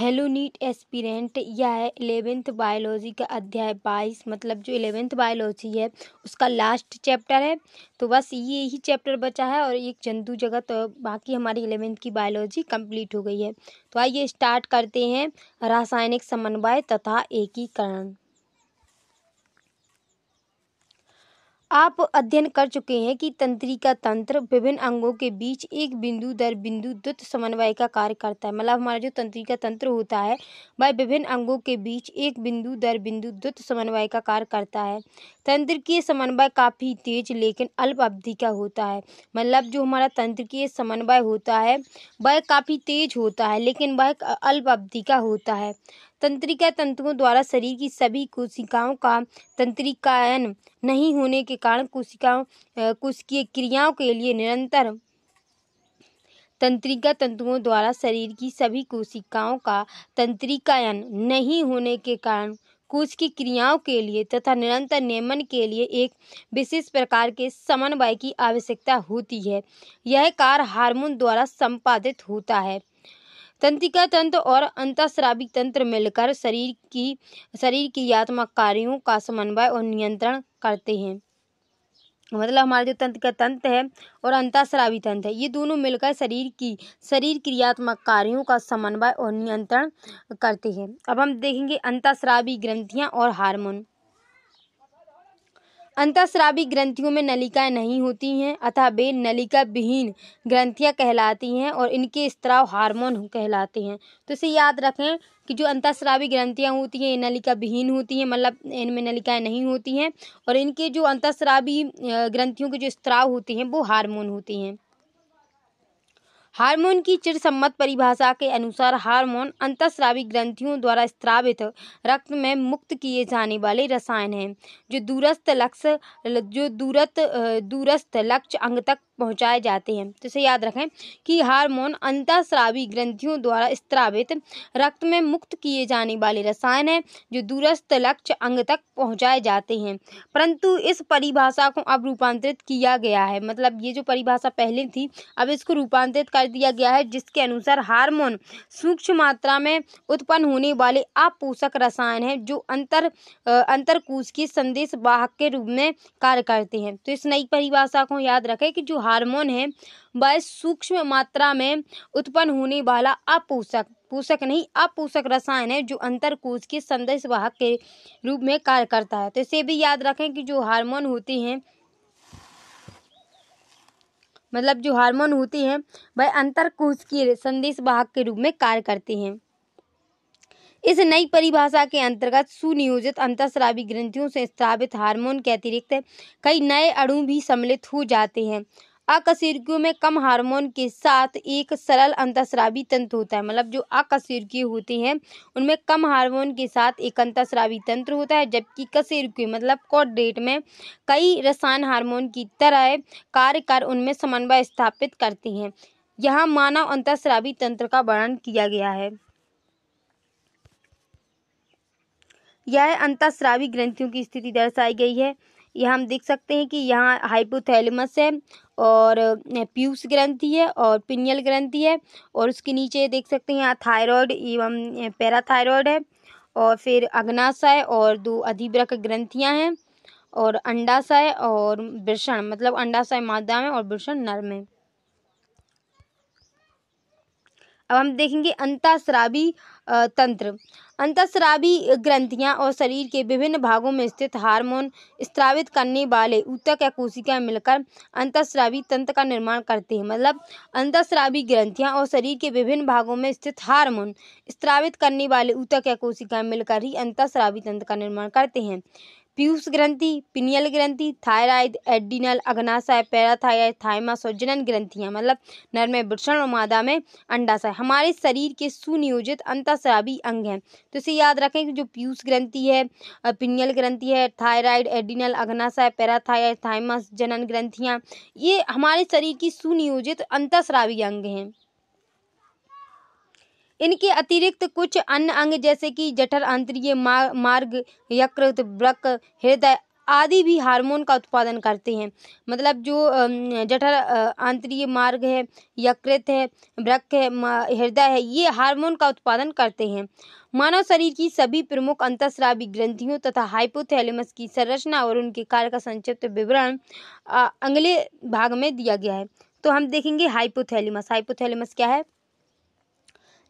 hello NEET aspirant यह है eleventh biology का अध्याय बाईस मतलब जो एलेवेंथ बायोलॉजी है उसका लास्ट चैप्टर है तो बस ये ही चैप्टर बचा है और एक जंतु जगत तो बाकी हमारी एलेवेंथ की बायोलॉजी कंप्लीट हो गई है तो आइए स्टार्ट करते हैं रासायनिक समन्वय तथा एकीकरण आप अध्ययन कर चुके हैं कि तंत्रिका तंत्र विभिन्न अंगों के बीच एक बिंदु दर बिंदु द्वित समन्वय का कार्य करता है मतलब हमारा जो तंत्रिका तंत्र होता है वह विभिन्न अंगों के बीच एक बिंदु दर बिंदु द्वित समन्वय का कार्य करता है तंत्र की समन्वय काफ़ी तेज लेकिन अल्प अवधि का होता है मतलब जो हमारा तंत्र की समन्वय होता है वह काफ़ी तेज होता है लेकिन वह अल्प अवधि का होता है तंत्रिका तंत्रों द्वारा शरीर की सभी कोशिकाओं का तंत्रिकायन नहीं होने के कारण कोशिकाओं कोशिकीय क्रियाओं के लिए निरंतर तंत्रिका तंत्रों द्वारा शरीर की सभी कोशिकाओं का तंत्रिकायन नहीं होने के कारण कुछ की क्रियाओं के लिए तथा निरंतर नियमन के लिए एक विशेष प्रकार के समन्वय की आवश्यकता होती है यह कार्य हार्मोन द्वारा संपादित होता है तंत्रिका तंत्र और अंतस्राविक तंत्र मिलकर शरीर की शरीर की यात्मक कार्यों का समन्वय और नियंत्रण करते हैं मतलब हमारा जो तंत्रिका तंत्र है और अंताश्रावी तंत्र है ये दोनों मिलकर शरीर की शरीर क्रियात्मक कार्यों का समन्वय और नियंत्रण करते हैं अब हम देखेंगे अंताश्रावी ग्रंथियां और हार्मोन अंतस्रावी ग्रंथियों में नलिकाएं नहीं होती हैं अतः वे नलिका विहीन ग्रंथियां कहलाती हैं और इनके स्त्राव हार्मोन कहलाते हैं तो इसे याद रखें कि जो अंतस्रावी ग्रंथियां होती हैं ये नलिका विहीन होती हैं मतलब इनमें नलिकाएं नहीं होती हैं और इनके जो अंतस्रावी ग्रंथियों के जो स्त्राव होते हैं वो हार्मोन होती हैं हार्मोन की चिरसम्मत परिभाषा के अनुसार हार्मोन अंतस्रावी ग्रंथियों द्वारा स्त्रावित रक्त में मुक्त किए जाने वाले रसायन हैं जो दूरस्थ लक्ष्य जो दूरत दूरस्थ लक्ष्य अंग तक पहुंचाए जाते हैं तो इसे याद रखें कि हार्मोन अंतःस्रावी ग्रंथियों द्वारा स्त्रावित रक्त में मुक्त किए जाने वाले रसायन हैं जो दूरस्थ लक्ष्य अंग तक पहुंचाए जाते हैं परंतु इस परिभाषा को अब रूपांतरित किया गया है मतलब ये जो परिभाषा पहले थी अब इसको रूपांतरित कर दिया गया है जिसके अनुसार हार्मोन सूक्ष्म मात्रा में उत्पन्न होने वाले अपोषक रसायन हैं जो अंतर अंतरकूश के संदेश वाहक के रूप में कार्य करते हैं तो इस नई परिभाषा को याद रखें कि जो हार्मोन है वह सूक्ष्म मात्रा में उत्पन्न होने वाला अपोषक पोषक नहीं अपोषक रसायन है जो अंतरकोश के संदेश वाहक के रूप में कार्य करता है तो इसे भी याद रखें कि जो हार्मोन होते हैं मतलब जो हार्मोन होते हैं वह अंतरकोश के संदेश वाहक के रूप में कार्य करते हैं इस नई परिभाषा के अंतर्गत सुनियोजित अंतस्रावी ग्रंथियों से स्थापित हार्मोन के अतिरिक्त कई नए अणु भी सम्मिलित हो जाते हैं अकशेरुकी में कम हार्मोन के साथ एक सरल अंतस्रावी तंत्र होता है मतलब जो अकशेरुकी होते हैं उनमें कम हार्मोन के साथ एक अंतस्रावी तंत्र होता है जबकि कशेरुकी मतलब कॉर्डेट में कई रसायन हार्मोन की तरह कार्य कर उनमें समन्वय स्थापित करते हैं यहाँ मानव अंतस्रावी तंत्र का वर्णन किया गया है यह अंतस्रावी ग्रंथियों की स्थिति दर्शाई गई है यह हम देख सकते हैं कि यहाँ हाइपोथैलेमस है और पीयूष ग्रंथि है और पिनियल ग्रंथि है और उसके नीचे देख सकते हैं यहाँ थायरॉयड एवं पैराथायरॉयड है और फिर अग्नाशय और दो अधिव्रक ग्रंथियाँ हैं और अंडाशय और वृषण मतलब अंडाशय मादा में और वृषण नर में अब हम देखेंगे अंतःस्रावी तंत्र अंतस्रावी ग्रंथियां और शरीर के विभिन्न भागों में स्थित हार्मोन स्त्रावित करने वाले ऊतक या कोशिकाएं मिलकर अंतस्रावी तंत्र का निर्माण करते हैं मतलब अंतस्रावी ग्रंथियां और शरीर के विभिन्न भागों में स्थित हार्मोन स्त्रावित करने वाले ऊतक या कोशिकाएं मिलकर ही अंतस्रावी तंत्र का निर्माण करते हैं पीयूष ग्रंथि पिनियल ग्रंथि थायराइड एडिनल अग्नाशय पैराथायराइड थाइमस मतलब और जनन ग्रंथियाँ मतलब नर में वृषण और मादा में अंडाशय हमारे शरीर के सुनियोजित अंतःस्रावी अंग हैं तो इसे याद रखें कि जो पीयूष ग्रंथि है पिनियल ग्रंथि है थायराइड एडिनल अग्नाशय पैराथायराइड थाइमस जनन ग्रंथियाँ ये हमारे शरीर की सुनियोजित अंतःस्रावी अंग हैं इनके अतिरिक्त कुछ अन्य अंग जैसे कि जठर अंतरीय मार्ग यकृत ब्रक हृदय आदि भी हार्मोन का उत्पादन करते हैं मतलब जो जठर आंतरीय मार्ग है यकृत है ब्रक है हृदय है ये हार्मोन का उत्पादन करते हैं मानव शरीर की सभी प्रमुख अंतस्रावी ग्रंथियों तथा हाइपोथैलेमस की संरचना और उनके कार्य का संक्षिप्त विवरण अगले भाग में दिया गया है तो हम देखेंगे हाइपोथैलेमस हाइपोथैलेमस क्या है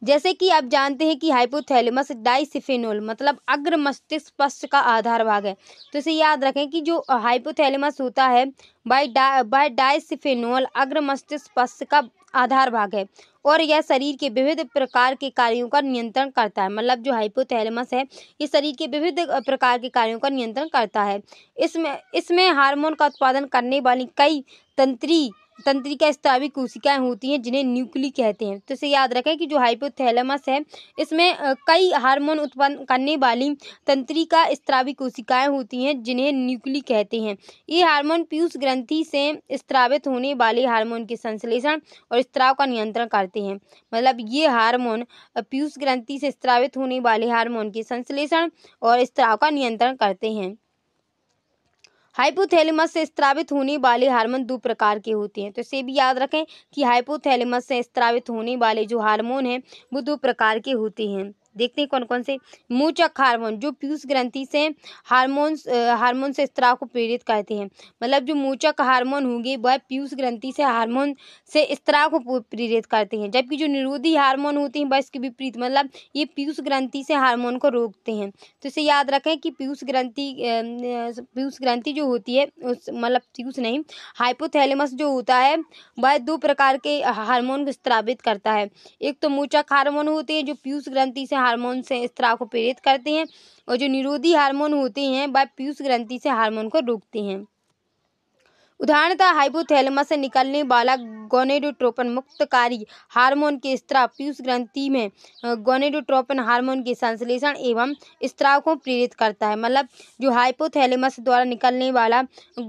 जैसे कि आप जानते हैं कि हाइपोथैलेमस डाइसिफेनोल मतलब अग्र मस्तिष्क पश्च का आधार भाग है तो इसे याद रखें कि जो हाइपोथैलेमस होता है बाय डा बाय डाइसिफेनोल अग्र मस्तिष्क पश्च का आधार भाग है और यह शरीर के विविध प्रकार के कार्यों का नियंत्रण करता है मतलब जो हाइपोथैलेमस है ये शरीर के विविध प्रकार के कार्यों का नियंत्रण करता है इसमें इसमें हार्मोन का उत्पादन करने वाली कई तंत्री तंत्रिका स्थावी कोशिकाएं होती हैं जिन्हें न्यूक्ली कहते हैं तो इसे याद रखें कि जो हाइपोथैलेमस है इसमें कई हार्मोन उत्पन्न करने वाली तंत्रिका स्त्रावी कोशिकाएं होती हैं जिन्हें न्यूक्ली कहते हैं ये हार्मोन पीयूष ग्रंथि से स्त्रावित होने वाले हार्मोन के संश्लेषण और स्त्राव का नियंत्रण करते हैं मतलब ये हार्मोन पीयूष ग्रंथि से स्त्रावित होने वाले हार्मोन के संश्लेषण और स्त्राव का नियंत्रण करते हैं हाइपोथैलेमस से स्त्रावित होने वाले हार्मोन दो प्रकार के होते हैं तो इसे भी याद रखें कि हाइपोथैलेमस से स्त्रावित होने वाले जो हार्मोन हैं वो दो प्रकार के होते हैं देखते हैं कौन कौन से मूचक हार्मोन जो पीयूष ग्रंथि से हार्मोन्स हार्मोन से स्त्राव को प्रेरित करते हैं मतलब जो मूचक हार्मोन होंगे वह पीयूष ग्रंथि से हार्मोन से स्त्राव को प्रेरित करते हैं जबकि जो निरोधी हार्मोन होते हैं वह इसके विपरीत मतलब ये पीयूष ग्रंथि से हार्मोन को रोकते हैं तो इसे याद रखें कि पीयूष ग्रंथि पीयूष ग्रंथि जो होती है उस मतलब पीयूष नहीं हाइपोथैलेमस जो होता है वह दो प्रकार के हार्मोन को स्त्रावित करता है एक तो मूचक हार्मोन होते हैं जो पीयूष ग्रंथि से हार्मोन से स्त्राव को प्रेरित करते हैं और जो निरोधी हार्मोन होते हैं वह पीयूष ग्रंथि से हार्मोन को रोकते हैं उदाहरणतः हाइपोथैलेमस से निकलने वाला गोनेडोट्रोपन मुक्तकारी हार्मोन के स्त्राव पीयूष ग्रंथि में गोनेडोट्रोपन हार्मोन के संश्लेषण एवं स्त्राव को प्रेरित करता है मतलब जो हाइपोथैलेमस द्वारा निकलने वाला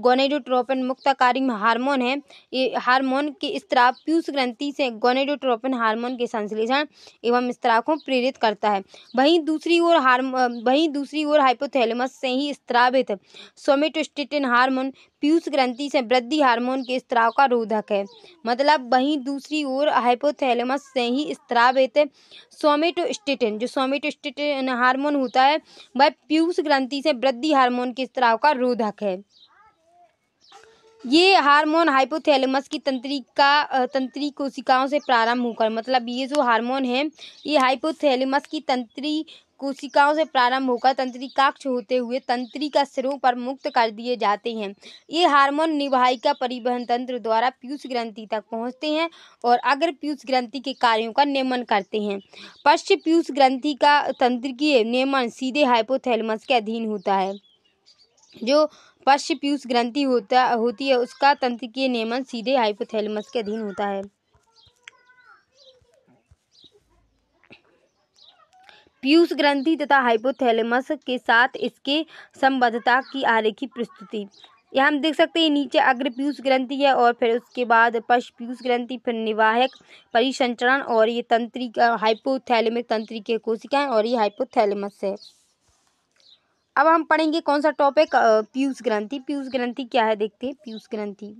गोनेडोट्रोपन मुक्तकारी हार्मोन है ये हार्मोन के स्त्राव पीयूष ग्रंथि से गोनेडोट्रोपन हार्मोन के संश्लेषण एवं स्त्राव को प्रेरित करता है वहीं दूसरी ओर हार्म वहीं दूसरी ओर हाइपोथैलेमस से ही स्त्रावित सोमेटोस्टिटिन हार्मोन पीयूष ग्रंथि से में वृद्धि हार्मोन के स्त्राव का रोधक है मतलब वहीं दूसरी ओर हाइपोथैलेमस से ही स्त्राव स्त्रावित सोमेटोस्टेटिन जो सोमेटोस्टेटिन हार्मोन होता है वह पीयूष ग्रंथि से वृद्धि हार्मोन के स्त्राव का रोधक है ये हार्मोन हाइपोथैलेमस की तंत्री का तंत्री कोशिकाओं से प्रारंभ होकर मतलब ये जो हार्मोन है ये हाइपोथैलेमस की तंत्री कोशिकाओं से प्रारंभ होकर तंत्री काक्ष होते हुए का सिरों पर मुक्त कर दिए जाते हैं ये हार्मोन निवाहिका परिवहन तंत्र द्वारा पीयूष ग्रंथि तक पहुंचते हैं और अग्र पीयूष ग्रंथि के कार्यों का नियमन करते हैं पश्च पीयूष ग्रंथि का तंत्र की नियमन सीधे हाइपोथेलमस के अधीन होता है जो पश्च पीयूष ग्रंथि होता होती है उसका तंत्र की नियमन सीधे हाइपोथेलमस के अधीन होता है पीयूष ग्रंथि तथा हाइपोथैलेमस के साथ इसके संबद्धता की आरेखी प्रस्तुति यहाँ हम देख सकते हैं नीचे अग्र पीयूष ग्रंथि है और फिर उसके बाद पश पीयूष ग्रंथि फिर निवाहक परिसंचरण और ये तंत्री का हाइपोथैलेमिक तंत्री के कोशिकाएं और ये हाइपोथैलेमस है अब हम पढ़ेंगे कौन सा टॉपिक पीयूष ग्रंथि पीयूष ग्रंथि क्या है देखते हैं पीयूष ग्रंथि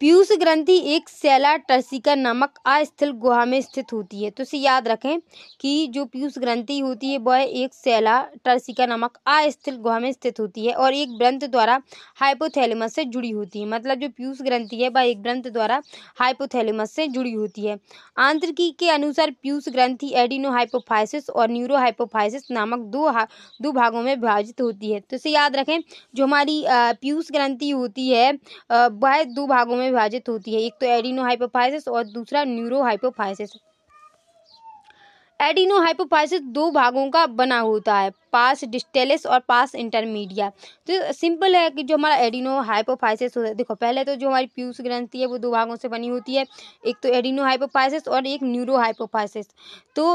पीयूष ग्रंथि एक सेला टर्सिका नामक अस्थिल गुहा में स्थित होती है तो इसे याद रखें कि जो पीयूष ग्रंथि होती है वह एक सेला टर्सिका नामक अस्थिल गुहा में स्थित होती है और एक ग्रंथ द्वारा हाइपोथैलेमस से जुड़ी होती है मतलब जो पीयूष ग्रंथि है वह एक ग्रंथ द्वारा हाइपोथैलेमस से जुड़ी होती है आंतरिकी के अनुसार पीयूष ग्रंथि हाइपोफाइसिस और न्यूरोहाइपोफाइसिस नामक दो दो भागों में विभाजित होती है तो इसे याद रखें जो हमारी पीयूष ग्रंथि होती है वह दो भागों में में विभाजित होती है एक तो एडिनो हाइपोफाइसिस और दूसरा न्यूरो हाइपोफाइसिस एडिनो हाइपोफाइसिस दो भागों का बना होता है पास डिस्टेलिस और पास इंटरमीडिया तो सिंपल है कि जो हमारा एडिनो हाइपोफाइसिस होता है देखो पहले तो जो हमारी पीयूष ग्रंथि है वो दो भागों से बनी होती है एक तो एडिनो हाइपोफाइसिस और एक न्यूरो हाइपोफाइसिस तो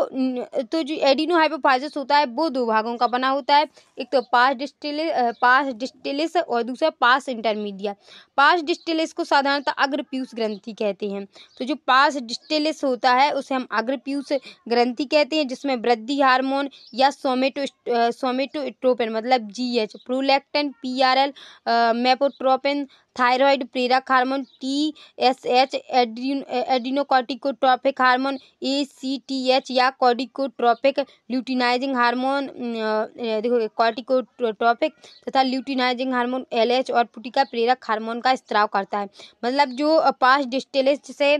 तो जो एडिनो हाइपोफाइसिस होता है वो दो भागों का बना होता है एक तो पास डिस्टेलि पास डिस्टेलिस और दूसरा पास इंटरमीडिया पास डिस्टेलिस को साधारणतः अग्रपीयूष ग्रंथि कहते हैं तो जो पास डिस्टेलिस होता है उसे हम अग्रपीयूष ग्रंथि कहते हैं जिसमें वृद्धि हार्मोन या सोमेटो सोमेटोट्रोपेन मतलब G H P R L मेपोट्रोपेन थायराइड प्रेरक hormone T S H adrenocorticotropic hormone A C T H या कॉटिकोट्रॉपिक ल्यूटिनाइजिंग हार्मोन देखो कॉटिकोट्रॉपिक तथा ल्यूटिनाइजिंग हार्मोन एल एच और पुटिका प्रेरक हार्मोन का स्त्राव करता है मतलब जो पास डिस्टेलिस्ट से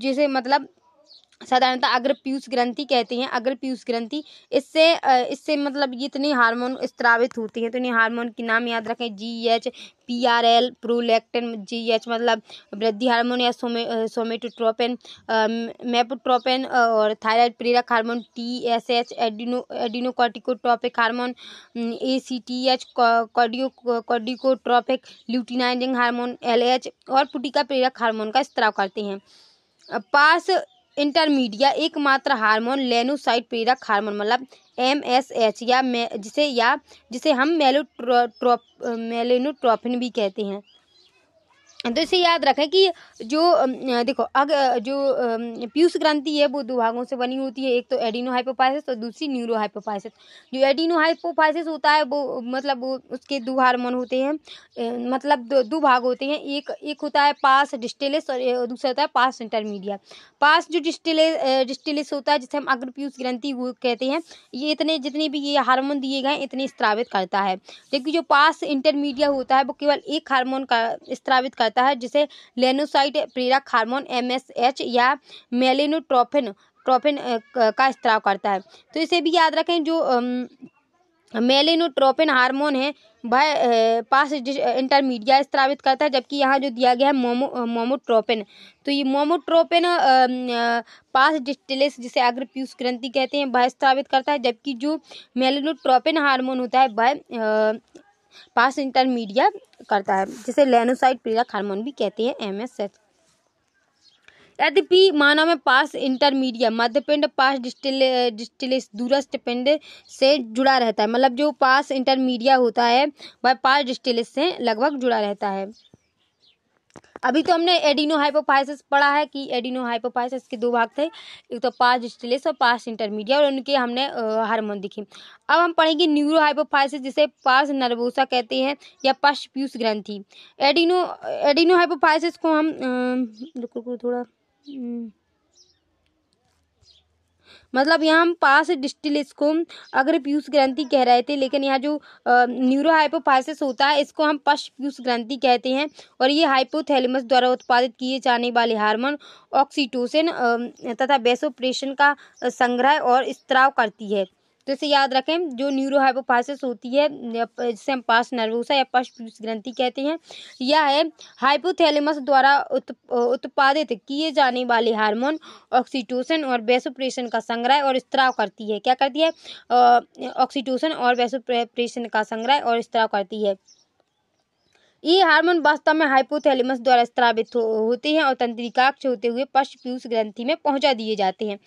जिसे मतलब साधारणतः अग्र पीयूष ग्रंथि कहते हैं अग्र पीयूष ग्रंथि इससे इससे मतलब ये इतनी हार्मोन स्त्रावित होते हैं तो इन्हें हार्मोन के नाम याद रखें G H P R L prolactin G H मतलब वृद्धि हार्मोन या सोमे सोमेटोट्रोपिन मेपोट्रोपिन और थायराइड प्रेरक hormone T S H adeno adrenocorticotropic hormone A C T H cortico corticotropic luteinizing hormone L H और पुटिका प्रेरक हार्मोन का स्त्राव करते हैं पास इंटरमीडिया एकमात्र हार्मोन लेनोसाइट प्रेरक हार्मोन मतलब एम एस एच या जिसे या जिसे हम ट्रो मेलेनोट्रोपिन भी कहते हैं तो इसे याद रखें कि जो देखो अग जो पीयूष ग्रंथि है वो दो भागों से बनी होती है एक तो एडिनो हाइपोफाइसिस और दूसरी न्यूरो हाइपोफाइसिस जो एडिनो हाइपोफाइसिस होता है वो मतलब वो उसके दो हार्मोन होते हैं मतलब दो, दो भाग होते हैं एक एक होता है पास डिस्टेलिस और दूसरा होता है पास इंटरमीडिया पास जो डिस्टेले डिस्टेलिस होता है जिसे हम अग्र पीयूष ग्रंथि वो कहते हैं ये इतने जितने भी ये हार्मोन दिए गए इतने स्त्रावित करता है जबकि जो पास इंटरमीडिया होता है वो केवल एक हार्मोन का स्त्रावित जाता है जिसे लेनोसाइट प्रेरक हार्मोन एमएसएच या मेलेनोट्रोफिन ट्रोफिन का स्त्राव करता है तो इसे भी याद रखें जो मेलिनोट्रोपिन हार्मोन है वह पास इंटरमीडिया स्त्रावित करता है जबकि यहाँ जो दिया गया है मोमो मोमोट्रोपिन तो ये मोमोट्रोपिन पास डिस्टिलेस जिसे अग्र पीयूष ग्रंथि कहते हैं वह स्त्रावित करता है जबकि जो मेलेनोट्रोपिन हार्मोन होता है वह पास इंटरमीडिया करता है जिसे लेनोसाइड प्रेरक हार्मोन भी कहते हैं एम एस एच यद्यपि मानव में पास इंटरमीडिया मध्यपिंड पास डिस्टिल डिस्टिलिस दूरस्थ पिंड से जुड़ा रहता है मतलब जो पास इंटरमीडिया होता है वह पास डिस्टिलिस से लगभग जुड़ा रहता है अभी तो हमने एडिनो हाइपोपाइसिस पढ़ा है कि एडिनो हाइपोपाइसिस के दो भाग थे एक तो पास स्टिलेस और पास इंटरमीडिया और उनके हमने हार्मोन दिखे अब हम पढ़ेंगे न्यूरो हाइपोपाइसिस जिसे पास नर्वोसा कहते हैं या पश पीयूष ग्रंथी एडिनो एडिनो हाइपोपाइसिस को हम रुको थोड़ा हम्म, मतलब यहाँ हम पास डिस्टिल को अग्र पीयूष ग्रंथि कह रहे थे लेकिन यहाँ जो न्यूरो हाइपोफाइसिस होता है इसको हम पश पीयूष ग्रंथि कहते हैं और ये हाइपोथैलेमस द्वारा उत्पादित किए जाने वाले हार्मोन ऑक्सीटोसिन तथा बेसोप्रेशन का संग्रह और स्त्राव करती है तो इसे याद रखें जो न्यूरो होती है जिसे हम पास नर्वोसा या पास ग्रंथि कहते हैं यह है हाइपोथैलेमस द्वारा उत, उत्पादित किए जाने वाले हार्मोन ऑक्सीटोसन और वैसोप्रेशन का संग्रह और स्त्राव करती है क्या करती है ऑक्सीटोसन और वैसोप्रेशन का संग्रह और स्त्राव करती है ये हार्मोन वास्तव में हाइपोथैलेमस द्वारा स्त्रावित हो, होते हैं और तंत्रिकाक्ष होते हुए पश्च पीयूष ग्रंथि में पहुंचा दिए जाते हैं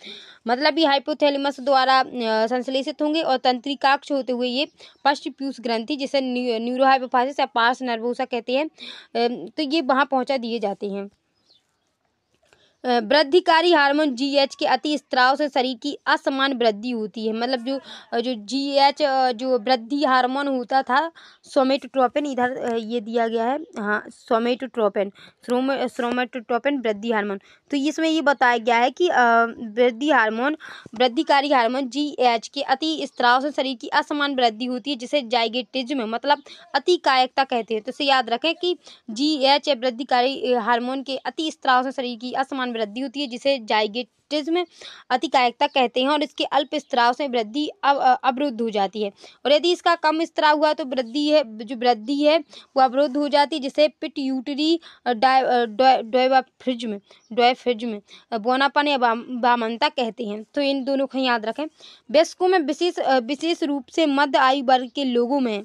मतलब ये हाइपोथैलेमस द्वारा संश्लेषित होंगे और तंत्रिकाक्ष होते हुए ये पश्च पीयूष ग्रंथि जिसे न्यूरोहाइपोफाइसिस या पार्स नर्वोसा कहते हैं तो ये वहाँ पहुँचा दिए जाते हैं वृद्धिकारी हार्मोन जीएच के अति स्त्राव से शरीर की असमान वृद्धि होती है मतलब जो जो जीएच जो वृद्धि हार्मोन होता था सोमेटोट्रोपिन इधर ये दिया गया है हाँ सोमेटोट्रोपिन सोमेटोट्रोपिन वृद्धि हार्मोन तो इसमें ये बताया गया है कि वृद्धि हार्मोन वृद्धिकारी हार्मोन जीएच के अति स्त्राव से शरीर की असमान वृद्धि होती है जिसे जाइगेटिज्म मतलब अति कायकता कहते हैं तो इसे याद रखें कि जी एच वृद्धिकारी हार्मोन के अति स्त्राव से शरीर की असमान में वृद्धि होती है जिसे जाइगेटिज्म अतिकायकता कहते हैं और इसके अल्प स्त्राव से वृद्धि अब अवरुद्ध हो जाती है और यदि इसका कम स्त्राव हुआ तो वृद्धि है जो वृद्धि है वो अवरुद्ध हो जाती है जिसे पिट्यूटरी डोएफ्रिज्म डोएफ्रिज्म बोनापन या वामनता कहते हैं तो इन दोनों को याद रखें वयस्कों में विशेष विशेष रूप से मध्य आयु वर्ग के लोगों में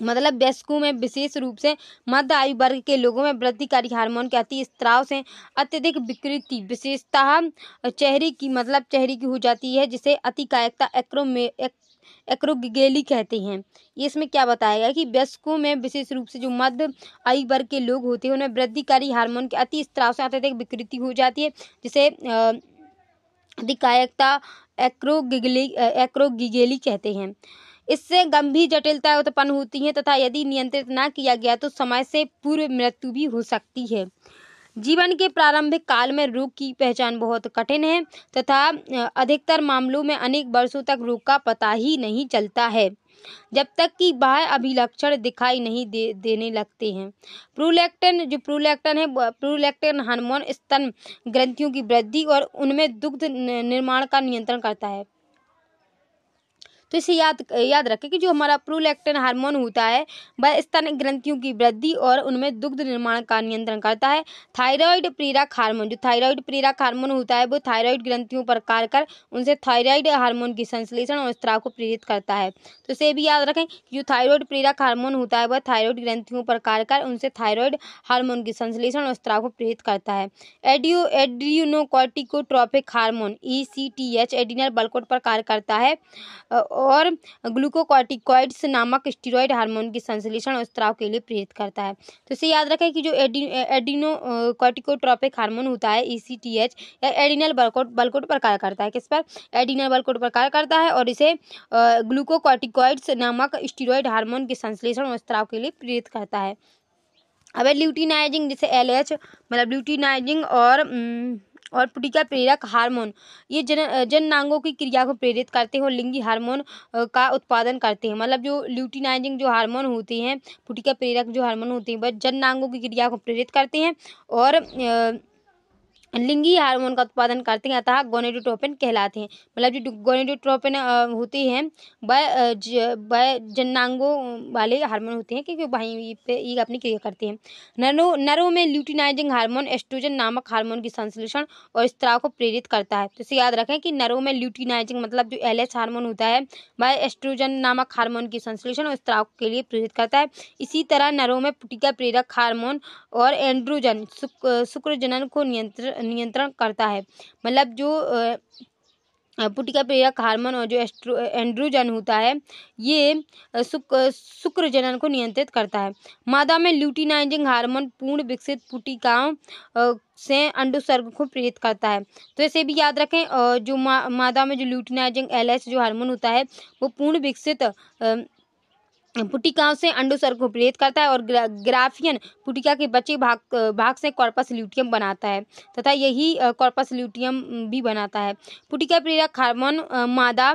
मतलब वयस्कों में विशेष रूप से मध्य आयु वर्ग के लोगों में वृद्धिकारी हार्मोन के अति स्त्राव से अत्यधिक विकृति विशेषतः चेहरे की मतलब चेहरे की हो जाती है जिसे अतिकायकता एक्रोमे एक, एक्रोगेली कहते हैं इसमें क्या बताया गया कि वयस्कों में विशेष रूप से जो मध्य आयु वर्ग के लोग होते हैं उन्हें वृद्धिकारी हार्मोन के अति स्त्राव से अत्यधिक विकृति हो जाती है जिसे अतिकायकता एक्रोगिगली एक्रोगिगेली कहते हैं इससे गंभीर जटिलताएं उत्पन्न होती हैं तथा यदि नियंत्रित ना किया गया तो समय से पूर्व मृत्यु भी हो सकती है जीवन के प्रारंभिक काल में रोग की पहचान बहुत कठिन है तथा अधिकतर मामलों में अनेक वर्षों तक रोग का पता ही नहीं चलता है जब तक कि बाह्य अभिलक्षण दिखाई नहीं दे, देने लगते हैं प्रोलैक्टन जो प्रोलैक्टन है प्रोलैक्टन हार्मोन स्तन ग्रंथियों की वृद्धि और उनमें दुग्ध निर्माण का नियंत्रण करता है तो इसे याद याद रखें कि जो हमारा प्रोलैक्टिन हार्मोन होता है वह स्तन ग्रंथियों की वृद्धि और उनमें दुग्ध निर्माण का नियंत्रण करता है थायराइड प्रेरक हार्मोन जो थायराइड प्रेरक हार्मोन होता है वो थायराइड ग्रंथियों पर कार्य कर उनसे थायराइड हार्मोन की संश्लेषण और स्त्राव को प्रेरित करता है तो इसे भी याद रखें कि जो थायराइड प्रेरक हार्मोन होता है वह थायराइड ग्रंथियों पर कार्य कर उनसे थायराइड हार्मोन की संश्लेषण और स्त्राव को प्रेरित करता है एडियो adrenocorticotropic hormone E C T H adrenal बलकोट पर कार्य करता है और ग्लूकोकॉटिकॉइड्स नामक स्टीरॉयड हार्मोन के संश्लेषण और स्त्राव के लिए प्रेरित करता है तो इसे याद रखें कि जो एडी एडिनोकॉटिकोट्रॉपिक हार्मोन होता है ई e या एडिनल बलकोट बलकोट पर कार्य करता है किस पर एडिनल बलकोट पर कार्य करता है और इसे ग्लूकोकॉटिकॉइड्स नामक स्टीरॉयड हार्मोन के संश्लेषण और स्त्राव के लिए प्रेरित करता है अब ल्यूटिनाइजिंग जैसे एल मतलब ल्यूटिनाइजिंग और न, और पुटिका प्रेरक हार्मोन ये जन जननांगों की क्रिया को प्रेरित करते हैं और लिंगी हार्मोन का उत्पादन करते हैं मतलब जो ल्यूटिनाइजिंग जो हार्मोन होते हैं पुटिका प्रेरक जो हार्मोन होते हैं वह जननांगों की क्रिया को प्रेरित करते हैं और लिंगी हार्मोन का उत्पादन करते हैं अतः गोनेडोट्रोपिन कहलाते हैं मतलब जो गोनेडोट्रोपिन होती हैं वह वह वाले हार्मोन होते हैं क्योंकि वहीं पे ये अपनी क्रिया करते हैं नरों नरों में ल्यूटिनाइजिंग हार्मोन एस्ट्रोजन नामक हार्मोन की संश्लेषण और स्त्राव को प्रेरित करता है तो इसे याद रखें कि नरों में ल्यूटिनाइजिंग मतलब जो एल हार्मोन होता है वह एस्ट्रोजन नामक हार्मोन की संश्लेषण और स्त्राव के लिए प्रेरित करता है इसी तरह नरों में पुटिका प्रेरक हार्मोन और एंड्रोजन शुक्र जनन को नियंत्रण नियंत्रण करता है मतलब जो पुटिका प्रेरक हार्मोन और जो एंड्रोजन होता है ये शुक्र जनन को नियंत्रित करता है मादा में ल्यूटिनाइजिंग हार्मोन पूर्ण विकसित पुटिकाओं से अंडोसर्ग को प्रेरित करता है तो ऐसे भी याद रखें जो मा, मादा में जो ल्यूटिनाइजिंग एलएच जो हार्मोन होता है वो पूर्ण विकसित पुटिकाओं से अंडोसर को प्रेरित करता है और ग्रा, ग्राफियन पुटिका के बचे भाग भाग से कॉर्पस ल्यूटियम बनाता है तथा यही कॉर्पस ल्यूटियम भी बनाता है पुटिका प्रेरक हार्मोन मादा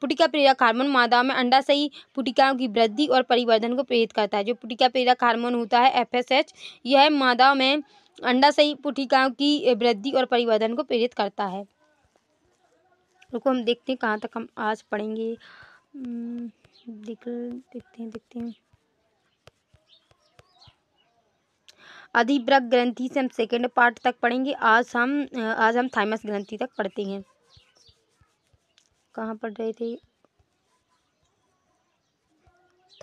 पुटिका प्रेरक हार्मोन मादा में अंडा सही पुटिकाओं की वृद्धि और परिवर्धन को प्रेरित करता है जो पुटिका प्रेरक हार्मोन होता है एच यह मादा में अंडा सही पुटिकाओं की वृद्धि और परिवर्धन को प्रेरित करता है रुको हम देखते हैं कहाँ तक हम आज पढ़ेंगे निकल देखते हैं देखते हैं अधिब्रक ग्रंथि से हम सेकेंड पार्ट तक पढ़ेंगे आज हम आज हम थाइमस ग्रंथि तक पढ़ते हैं कहाँ पढ़ रहे थे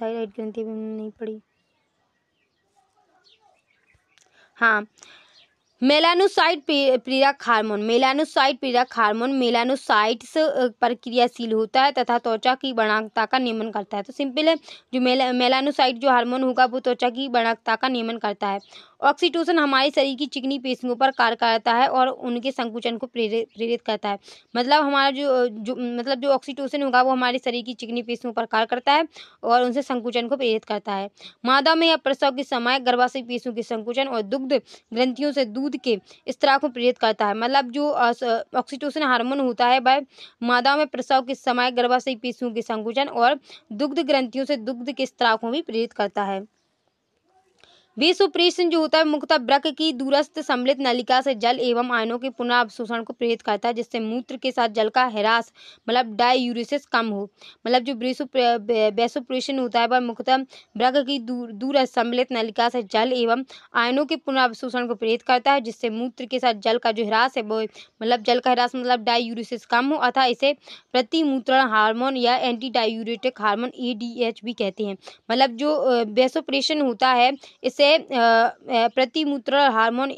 थायराइड ग्रंथि भी नहीं पढ़ी हाँ मेलानोसाइट प्रेरक हार्मोन मेलानोसाइट प्रेरक हार्मोन मेलानोसाइट्स पर क्रियाशील होता है तथा त्वचा की बणाकता का नियमन करता है तो सिंपल है जो मेला मेलानोसाइट जो हार्मोन होगा वो त्वचा की बणाकता का नियमन करता है ऑक्सीटोसन हमारे शरीर की चिकनी पेशियों पर कार्य करता है और उनके संकुचन को प्रेरित प्रेरित करता है मतलब हमारा जो जो मतलब जो ऑक्सीटोसन होगा वो हमारे शरीर की चिकनी पेशियों पर कार्य करता है और उनसे संकुचन को प्रेरित करता है मादा में या प्रसव के समय गर्भाशय पेशियों के संकुचन और दुग्ध ग्रंथियों से दूध के स्त्राव को प्रेरित करता है मतलब जो ऑक्सीटोसन हार्मोन होता है वह मादा में प्रसव के समय गर्भाशय पेशियों के संकुचन और दुग्ध ग्रंथियों से दुग्ध के स्त्राव को भी प्रेरित करता है विश्व परिसंघ जो होता है मुख्यतः ब्रक की दूरस्थ सम्मिलित नलिका से जल एवं आयनों के पुनः अवशोषण को प्रेरित करता है जिससे मूत्र के साथ जल का ह्रास मतलब डायूरिस कम हो मतलब जो वेसोप्रेशन होता है वह मुख्यतः ब्रक की दूर दूरस्थ सम्मिलित नलिका से जल एवं आयनों के पुनः अवशोषण को प्रेरित करता है जिससे मूत्र के साथ जल का जो ह्रास है वो मतलब जल का ह्रास मतलब डायूरिस कम हो अथा इसे प्रतिमूत्रण हार्मोन या एंटी डायूरेटिक हार्मोन ए भी कहते हैं मतलब जो वेसोप्रेशन होता है इससे से प्रतिमूत्र हार्मोन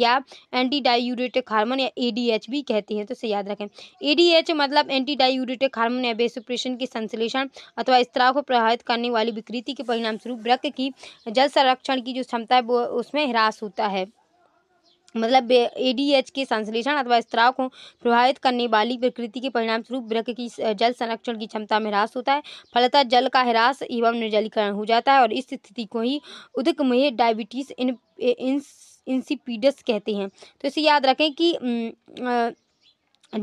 या एंटी डायूरेटिक हार्मोन या एडीएच भी कहते हैं तो इसे याद रखें एडीएच मतलब एंटी डायूरेटिक हार्मोन या बेसुप्रेशन के संश्लेषण अथवा स्त्राव को प्रभावित करने वाली विकृति के परिणाम स्वरूप ब्रक की जल संरक्षण की जो क्षमता है वो उसमें ह्रास होता है मतलब एडीएच के संश्लेषण अथवा स्त्राव को प्रभावित करने वाली प्रकृति के परिणाम स्वरूप वृक्ष की जल संरक्षण की क्षमता में ह्रास होता है फलतः जल का ह्रास एवं निर्जलीकरण हो जाता है और इस स्थिति को ही उदक में डायबिटीज इन, इन इंसिपीडस कहते हैं तो इसे याद रखें कि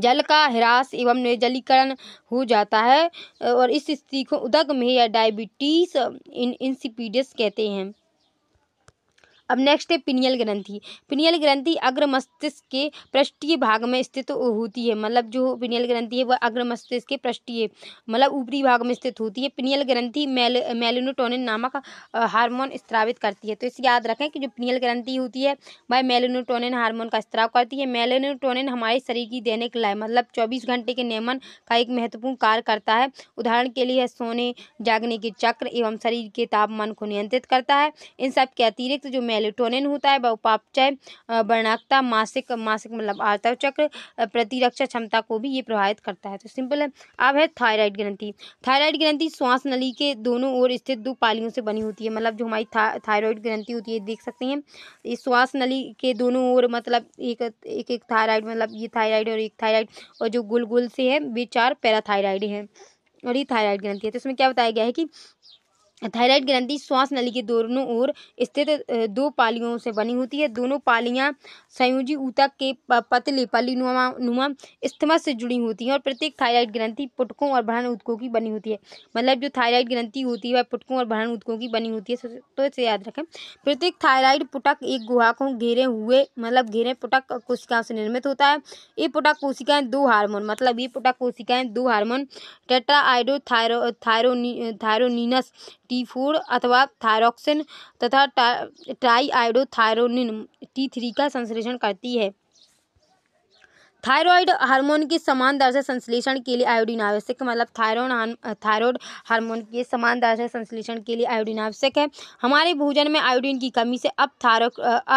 जल का ह्रास एवं निर्जलीकरण हो जाता है और इस स्थिति को उदक में या डायबिटीज इन इंसिपीडस कहते हैं अब नेक्स्ट है पिनियल ग्रंथि पिनियल ग्रंथि अग्र मस्तिष्क के पृष्ठीय भाग में स्थित तो होती है मतलब जो पिनियल ग्रंथि है वह अग्र मस्तिष्क के पृष्ठीय मतलब ऊपरी भाग में स्थित होती है पिनियल ग्रंथि मेल मेलिनोटोनिन नामक हार्मोन स्त्रावित करती है तो इसे याद रखें कि जो पिनियल ग्रंथि होती है वह मेलिनोटोनिन हार्मोन का स्त्राव करती है मेलिनोटोनिन हमारे शरीर की दैनिक लय मतलब चौबीस घंटे के नियमन का एक महत्वपूर्ण कार्य करता है उदाहरण के लिए सोने जागने के चक्र एवं शरीर के तापमान को नियंत्रित करता है इन सब के अतिरिक्त जो मेल मेलेटोनिन होता है वह उपापचय वर्णाकता मासिक मासिक मतलब आर्तव चक्र प्रतिरक्षा क्षमता को भी ये प्रभावित करता है तो सिंपल है अब है थायराइड ग्रंथि थायराइड ग्रंथि श्वास नली के दोनों ओर स्थित दो पालियों से बनी होती है मतलब जो हमारी थायराइड ग्रंथि होती है देख सकते हैं इस श्वास नली के दोनों ओर मतलब एक एक एक थायराइड मतलब ये थायराइड और एक थायराइड और जो गुल गुल से है वे चार पैराथायराइड हैं और ये थायराइड ग्रंथि है तो इसमें क्या बताया गया है कि थायराइड ग्रंथि श्वास नली के दोनों ओर स्थित दो पालियों से बनी होती है दोनों पालियां संयोजी ऊतक के पतले पलीनुमा नुमा इस्थमा से जुड़ी होती हैं और प्रत्येक थायराइड ग्रंथि पुटकों और भरण ऊतकों की बनी होती है मतलब जो थायराइड ग्रंथि होती है वह पुटकों और भरण ऊतकों की बनी होती है तो इसे याद रखें प्रत्येक थायराइड पुटक एक गुहा को घेरे हुए मतलब घेरे पुटक कोशिकाओं से निर्मित होता है ये पुटक कोशिकाएं दो हार्मोन मतलब ये पुटक कोशिकाएं दो हार्मोन टेट्राइडो थायरो थायरोनी थायरोनिनस टी फोर अथवा थायरोक्सिन तथा ट्राइआइडोथायरोनिन टी थ्री का संश्लेषण करती है थायराइड हार्मोन के समान दर से संश्लेषण के लिए आयोडीन आवश्यक है मतलब थायरॉइड थायरॉइड हार्मोन के समान दर से संश्लेषण के लिए आयोडीन आवश्यक है हमारे भोजन में आयोडीन की कमी से अब थायरो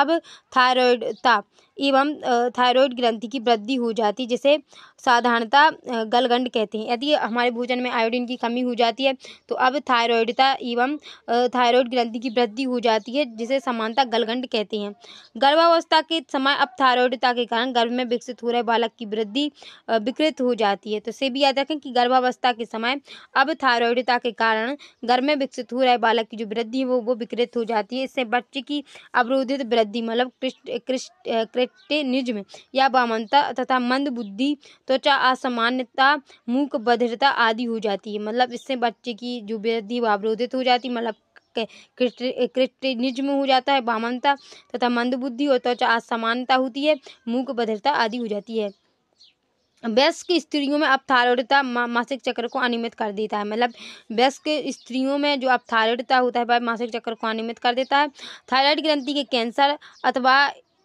अब थायराइड था एवं थायराइड ग्रंथि की वृद्धि हो जाती है जिसे साधारणता गलगंड कहते हैं यदि हमारे भोजन में आयोडीन की कमी हो जाती है तो अब थायरॉयडता एवं थायराइड ग्रंथि की वृद्धि हो जाती है जिसे समानता गलगंड कहते हैं गर्भावस्था के समय अब थायरॉयडता के कारण गर्भ में विकसित हो रहे बालक की वृद्धि विकृत हो जाती है तो से भी याद रखें कि गर्भावस्था के समय अब थायरॉयडता के कारण गर्भ में विकसित हो रहे बालक की जो वृद्धि है वो वो विकृत हो जाती है इससे बच्चे की अवरोधित वृद्धि मतलब कृष्ण कृष्ट रेटिनिज्म या बामनता तथा मंद बुद्धि त्वचा असामान्यता मूक बधिरता आदि हो जाती है मतलब इससे बच्चे की जो वृद्धि अवरोधित हो जाती है मतलब क्रिस्टिनिज्म हो जाता है बामनता तथा मंद बुद्धि और त्वचा असमानता होती है मूक बधिरता आदि हो जाती है वयस्क स्त्रियों में अपथारूढ़ता मासिक चक्र को अनियमित कर देता है मतलब वयस्क स्त्रियों में जो अपथारूढ़ता होता है वह मासिक चक्र को अनियमित कर देता है थायराइड ग्रंथि के कैंसर अथवा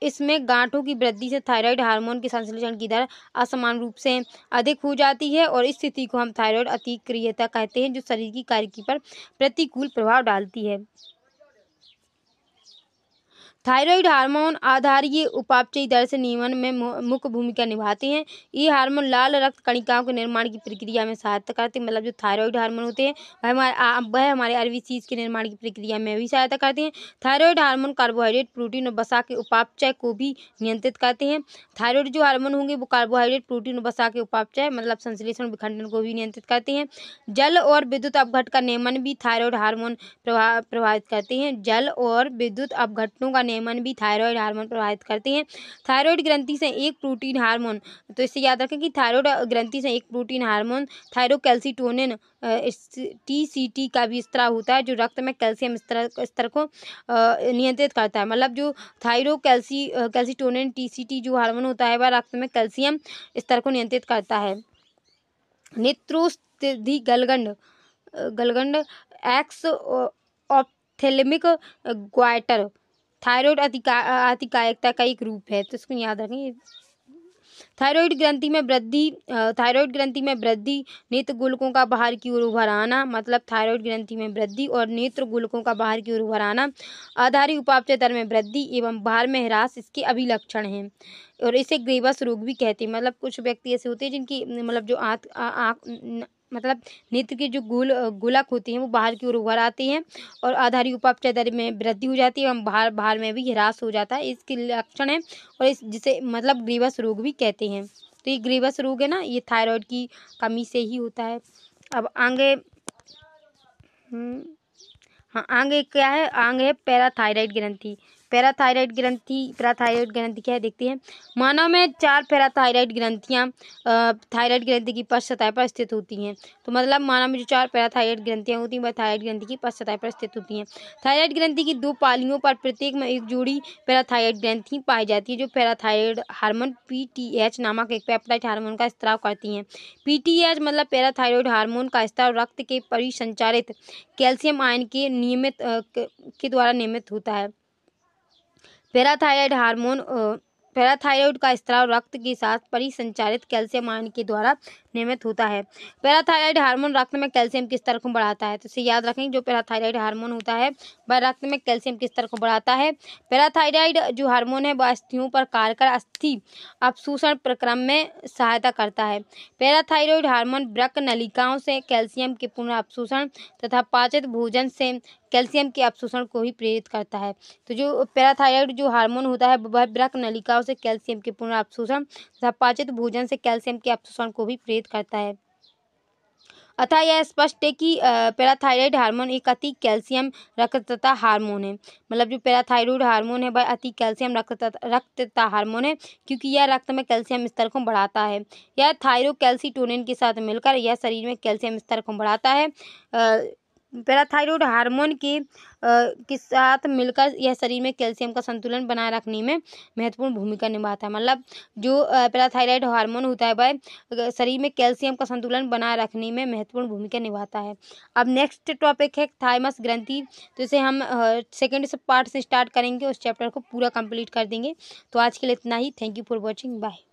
इसमें गांठों की वृद्धि से थायराइड हार्मोन के संश्लेषण की दर असमान रूप से अधिक हो जाती है और इस स्थिति को हम थायराइड अतिक्रियता कहते हैं जो शरीर की कार्यकी पर प्रतिकूल प्रभाव डालती है थायराइड हार्मोन आधार उपापचयी दर से नियमन में मुख्य भूमिका निभाते हैं ये हार्मोन लाल रक्त कणिकाओं के निर्माण की प्रक्रिया में सहायता करते हैं मतलब जो थायराइड हार्मोन होते हैं वह हमारे वह हमारे अरबी चीज के निर्माण की प्रक्रिया में भी सहायता करते हैं थायराइड हार्मोन कार्बोहाइड्रेट प्रोटीन और बसा के उपापचय को भी नियंत्रित करते हैं थायरॉयड जो हार्मोन होंगे वो कार्बोहाइड्रेट प्रोटीन और बसा के उपापचय मतलब संश्लेषण विखंडन को भी नियंत्रित करते हैं जल और विद्युत अपघट का नियमन भी थायरॉयड हार्मोन प्रभावित करते हैं जल और विद्युत अपघटनों का नियमन भी थायराइड हार्मोन प्रभावित करते हैं थायराइड ग्रंथि से एक प्रोटीन हार्मोन तो इससे याद रखें कि थायराइड ग्रंथि से एक protein hormone thyrocalcitonin T C T का भी स्त्राव होता है जो रक्त में कैल्शियम स्तर स्तर को नियंत्रित करता है मतलब जो thyro calci calcitonin T C T जो हार्मोन होता है वह रक्त में कैल्शियम स्तर को नियंत्रित करता है नेत्रोस्थि गलगंड गलगंड एक्स ऑप्थेलमिक ग्वाइटर थायराइड अतिकायकता का एक रूप है तो इसको याद रखें थायराइड ग्रंथि में वृद्धि थायराइड ग्रंथि में वृद्धि नेत्र गुलकों का बाहर की ओर उभर आना मतलब थायराइड ग्रंथि में वृद्धि और नेत्र गुलकों का बाहर की ओर उभर आना आधारी उपापचय दर में वृद्धि एवं बाहर में ह्रास इसके अभिलक्षण हैं और इसे ग्रेवस रोग भी कहते हैं मतलब कुछ व्यक्ति ऐसे होते हैं जिनकी मतलब जो आँख आँख मतलब नेत्र की जो गोल गोलक होती है वो बाहर की ओर उभर आती है और आधारी उपापचय दर में वृद्धि हो जाती है और बाहर बाहर में भी ह्रास हो जाता है इसके लक्षण है और इस जिसे मतलब ग्रीवस रोग भी कहते हैं तो ये ग्रीवस रोग है ना ये थायराइड की कमी से ही होता है अब आगे हम्म, हाँ आगे क्या है आगे है पैराथायराइड ग्रंथि पैराथायराइड ग्रंथि पैराथायराइड ग्रंथि क्या है देखते हैं मानव में चार पैराथायराइड ग्रंथियाँ थायराइड ग्रंथि की पश्चताए पर स्थित होती हैं तो मतलब मानव में जो चार पैराथायराइड ग्रंथियाँ होती हैं वह थायराइड ग्रंथि की पश्च पर स्थित होती हैं थायराइड ग्रंथि की दो पालियों पर प्रत्येक में एक जोड़ी पैराथायराइड ग्रंथि पाई जाती है जो पैराथायराइड हार्मोन एच नामक एक पेप्टाइड हार्मोन का स्त्राव करती हैं एच मतलब पैराथायराइड हार्मोन का स्त्राव रक्त के परिसंचारित कैल्शियम आयन के नियमित के द्वारा नियमित होता है पैराथायराइड हार्मोन पैराथायराइड का स्त्राव रक्त के साथ परिसंचारित कैल्शियम आयन के द्वारा नियमित होता है पैराथायराइड हार्मोन रक्त में कैल्शियम के स्तर को बढ़ाता है तो इसे याद रखें जो पैराथायराइड हार्मोन होता है वह रक्त में कैल्शियम के स्तर को बढ़ाता है पैराथायराइड जो हार्मोन है वह अस्थियों पर कार्य कर अस्थि अपसूषण प्रक्रम में सहायता करता है पैराथायराइड हार्मोन ब्रक नलिकाओं से कैल्शियम के पुनः अपसूषण तथा पाचित भोजन से कैल्शियम के अपशोषण को ही प्रेरित करता है तो जो पैराथायराइड जो हार्मोन होता है वह ब्रक नलिकाओं से कैल्शियम के पुनः अपशोषण तथा पाचित भोजन से कैल्शियम के अपशोषण को भी प्रेरित प्रेरित करता है अतः यह स्पष्ट है कि पैराथायराइड हार्मोन एक अति कैल्शियम रक्तता हार्मोन है मतलब जो पैराथायराइड हार्मोन है वह अति कैल्शियम रक्तता रक्तता हार्मोन है क्योंकि यह रक्त में कैल्शियम स्तर को बढ़ाता है यह थायरोकैल्सीटोनिन के साथ मिलकर यह शरीर में कैल्शियम स्तर को बढ़ाता है पैराथायरॉयड हार्मोन की के साथ मिलकर यह शरीर में कैल्शियम का संतुलन बनाए रखने में महत्वपूर्ण भूमिका निभाता है मतलब जो पैराथायरॉयड हार्मोन होता है वह शरीर में कैल्शियम का संतुलन बनाए रखने में महत्वपूर्ण भूमिका निभाता है अब नेक्स्ट टॉपिक है थाइमस ग्रंथि तो इसे हम सेकेंड से पार्ट से स्टार्ट करेंगे उस चैप्टर को पूरा कंप्लीट कर देंगे तो आज के लिए इतना ही thank you for watching bye